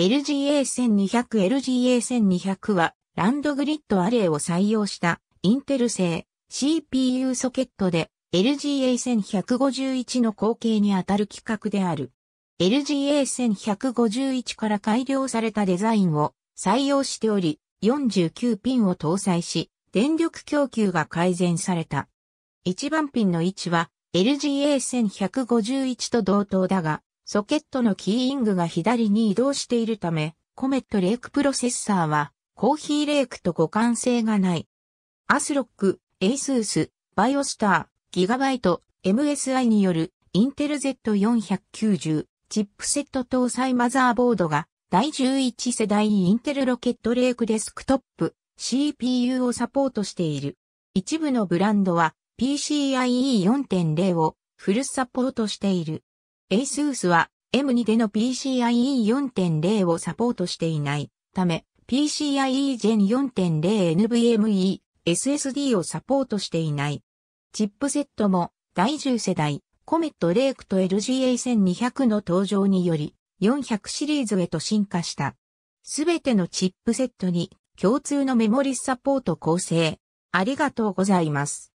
LGA1200LGA1200 はランドグリッドアレイを採用したインテル製 CPU ソケットで LGA1151 の後継にあたる規格である。LGA1151 から改良されたデザインを採用しており、49ピンを搭載し、電力供給が改善された。1番ピンの位置は LGA1151 と同等だが、ソケットのキーイングが左に移動しているため、コメットレイクプロセッサーは、コーヒーレイクと互換性がない。アスロック、エイスース、バイオスター、ギガバイト、MSI による、インテル Z490、チップセット搭載マザーボードが、第11世代インテルロケットレイクデスクトップ、CPU をサポートしている。一部のブランドは、PCIe 4.0をフルサポートしている。ASUS は M2 での PCIe 4.0をサポートしていないため PCIe Gen 4.0 NVMe SSD をサポートしていない。チップセットも第10世代コメットレークと LGA1200 の登場により400シリーズへと進化した。すべてのチップセットに共通のメモリサポート構成。ありがとうございます。